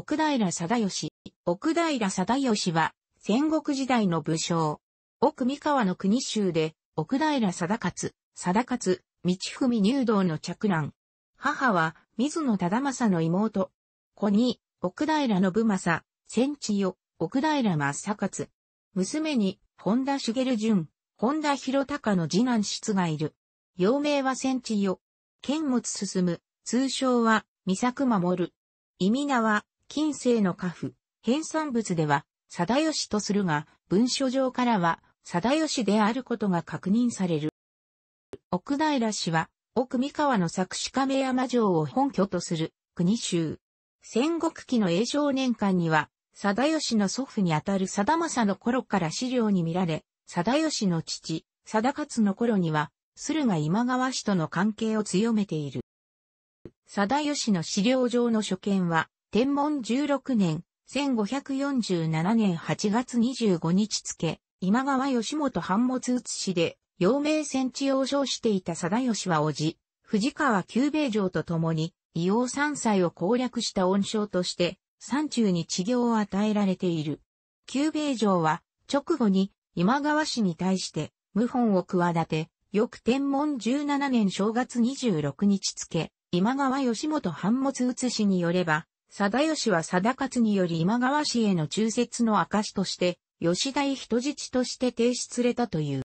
奥平貞義。奥平貞義は、戦国時代の武将。奥三河の国州で、奥平貞勝、貞勝、道文入道の嫡男。母は、水野忠政の妹。子に、奥平信政、戦地よ、奥平正勝。娘に、本田茂淳、本田博隆の次男室がいる。幼名は戦地よ。剣持進む、通称は、三作守。意味名は、近世の家父、編纂物では、定義とするが、文書上からは、定義であることが確認される。奥平氏は、奥三河の作詞亀山城を本拠とする国州。戦国期の永少年間には、定義の祖父にあたる定政の頃から資料に見られ、定義の父、定勝の頃には、駿河今川氏との関係を強めている。定義の資料上の所見は、天文16年、1547年8月25日付、今川義元藩物写しで、陽明戦地を称していた貞義は叔父、藤川久兵城と共に、伊王三歳を攻略した恩賞として、山中に治療を与えられている。久兵城は、直後に今川氏に対して、謀反を企て、翌天文17年正月26日付、今川義元藩物写しによれば、貞吉は貞勝により今川氏への忠説の証として、吉田人質として提出されたという。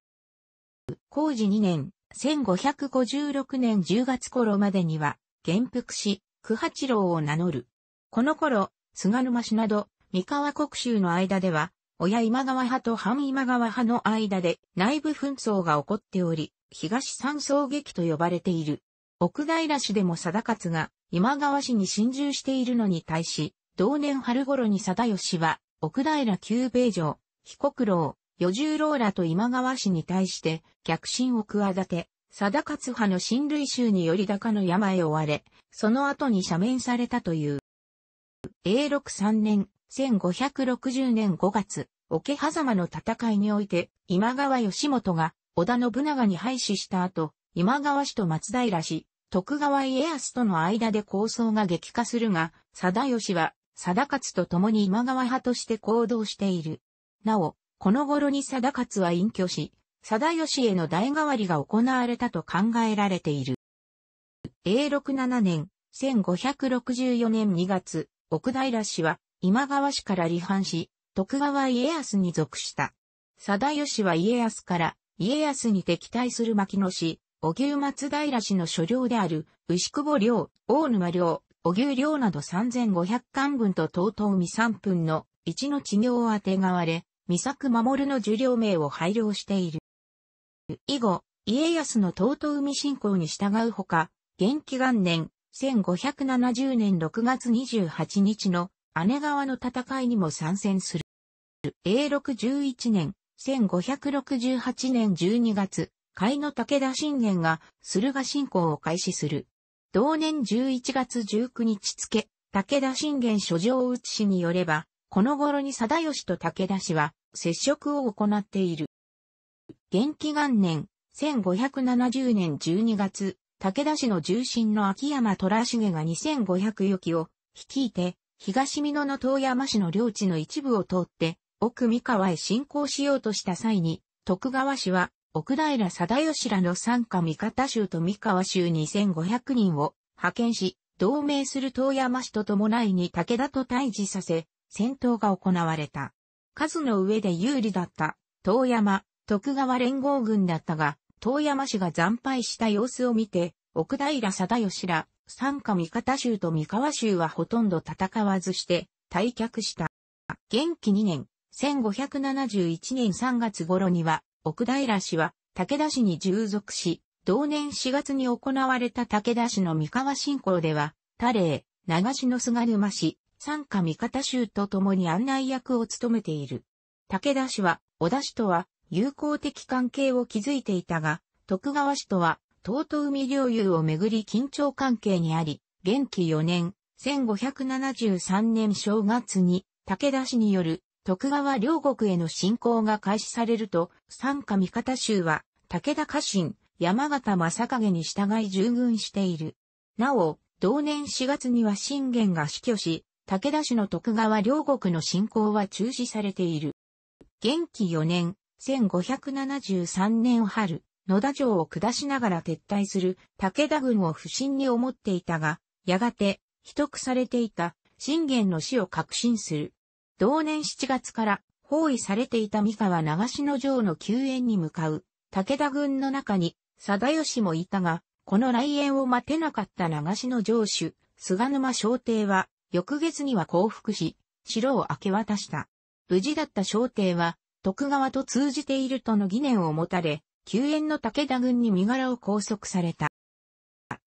工事2年、1556年10月頃までには、元服し、九八郎を名乗る。この頃、菅沼氏など、三河国衆の間では、親今川派と反今川派の間で内部紛争が起こっており、東三層劇と呼ばれている。奥平市でも定勝が今川氏に侵入しているのに対し、同年春頃に定義は、奥平久米城、彦九郎、与十郎らと今川氏に対して逆進を企て、定勝派の親類衆により高の山へ追われ、その後に赦免されたという。永禄3年、1560年5月、桶狭間の戦いにおいて、今川義元が織田信長に敗死した後、今川氏と松平氏、徳川家康との間で構想が激化するが、貞義は、貞勝と共に今川派として行動している。なお、この頃に貞勝は隠居し、貞義への代替わりが行われたと考えられている。永禄7年、1564年2月、奥平氏は今川氏から離反し、徳川家康に属した。貞義は家康から、家康に敵対する牧野氏、荻牛松平氏の所領である、牛久保領、大沼領、荻牛領など3500巻分と東東未3分の一の地名をあてがわれ、三作守の受領名を配領している。以後、家康の東東海信仰に従うほか、元気元年、1570年6月28日の姉川の戦いにも参戦する。永禄11年、1568年12月、甲斐の武田信玄が駿河信仰を開始する。同年11月19日付、武田信玄諸打ち氏によれば、この頃に貞義と武田氏は接触を行っている。元気元年、1570年12月、武田氏の重臣の秋山虎重が2500余機を率いて、東美濃の遠山市の領地の一部を通って、奥三河へ侵攻しようとした際に、徳川氏は奥平貞吉らの参加三方州と三河州2500人を派遣し、同盟する遠山氏と伴いに武田と対峙させ、戦闘が行われた。数の上で有利だった遠山、徳川連合軍だったが、遠山氏が惨敗した様子を見て、奥平貞吉ら、三家三方州と三河州はほとんど戦わずして退却した。元気2年、1571年3月頃には、奥平氏は武田氏に従属し、同年4月に行われた武田氏の三河侵攻では、多霊、長篠菅沼氏、三家三方衆と共に案内役を務めている。武田氏は、小田氏とは友好的関係を築いていたが、徳川氏とは、東都海領有をめぐり緊張関係にあり、元気4年、1573年正月に、武田氏による徳川両国への侵攻が開始されると、参加味方衆は、武田家臣、山形正影に従い従軍している。なお、同年4月には信玄が死去し、武田氏の徳川両国の侵攻は中止されている。元気4年、1573年春、野田城を下しながら撤退する武田軍を不審に思っていたが、やがて、秘匿されていた信玄の死を確信する。同年7月から包囲されていた三河長篠城の救援に向かう武田軍の中に定義もいたが、この来園を待てなかった長篠城主、菅沼商帝は、翌月には降伏し、城を明け渡した。無事だった商帝は、徳川と通じているとの疑念を持たれ、救援の武田軍に身柄を拘束された。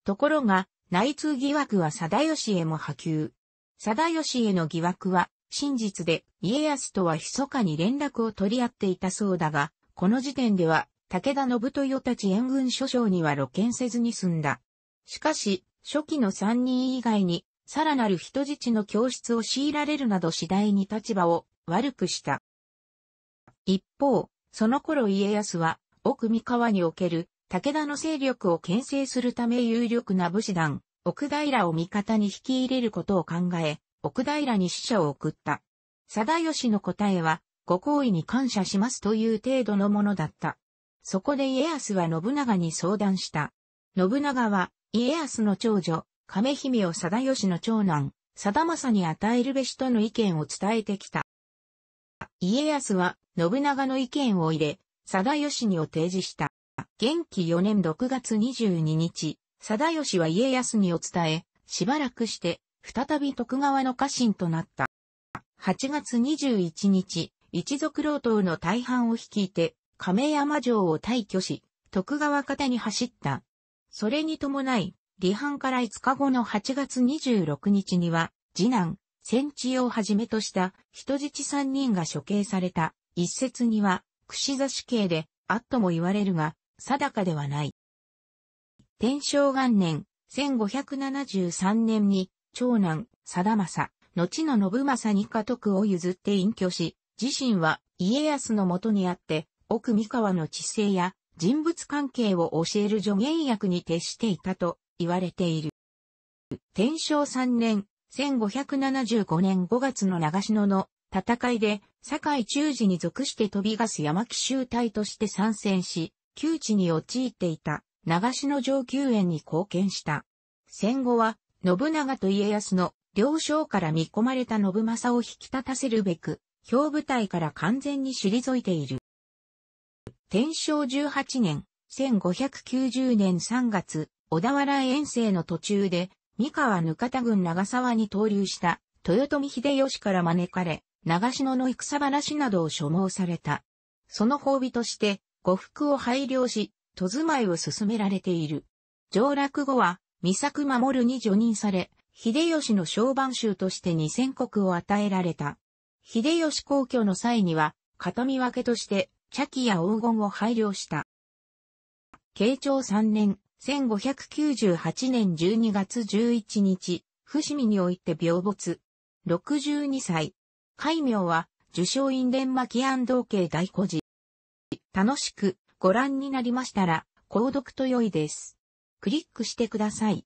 ところが、内通疑惑は定義へも波及。定義への疑惑は、真実で家康とは密かに連絡を取り合っていたそうだが、この時点では武田信豊たち援軍諸将には露見せずに済んだ。しかし、初期の三人以外に、さらなる人質の教室を強いられるなど次第に立場を悪くした。一方、その頃家康は、奥三河における武田の勢力を牽制するため有力な武士団、奥平を味方に引き入れることを考え、奥平に使者を送った。貞義の答えは、ご好意に感謝しますという程度のものだった。そこで家康は信長に相談した。信長は、家康の長女、亀姫を貞義の長男、貞政に与えるべしとの意見を伝えてきた。家康は、信長の意見を入れ、貞義にを提示した。元気4年6月22日、貞義は家康にを伝え、しばらくして、再び徳川の家臣となった。8月21日、一族老党の大半を率いて、亀山城を退去し、徳川方に走った。それに伴い、離反から5日後の8月26日には、次男、戦地をはじめとした人質3人が処刑された。一説には、串刺し刑で、あっとも言われるが、定かではない。天正元年、1573年に長男、貞政、後の信政に家督を譲って隠居し、自身は家康のもとにあって、奥三河の知性や人物関係を教える助言役に徹していたと言われている。天正3年、1575年5月の長篠の戦いで、堺中寺に属して飛び出す山木集隊として参戦し、窮地に陥っていた長篠上級園に貢献した。戦後は信長と家康の両将から見込まれた信政を引き立たせるべく、表部隊から完全に退いている。天正18年、1590年3月、小田原遠征の途中で、三河ぬ方郡長沢に投留した豊臣秀吉から招かれ、長篠の戦話などを所望された。その褒美として、呉服を拝領し、戸住まいを進められている。上洛後は、三作守に除任され、秀吉の小番衆として二千国を与えられた。秀吉皇居の際には、片見分けとして、茶器や黄金を配慮した。慶長3年、1598年12月11日、伏見において病没。62歳。戒名は、受賞院連巻安道系大孤児。楽しくご覧になりましたら、購読と良いです。クリックしてください。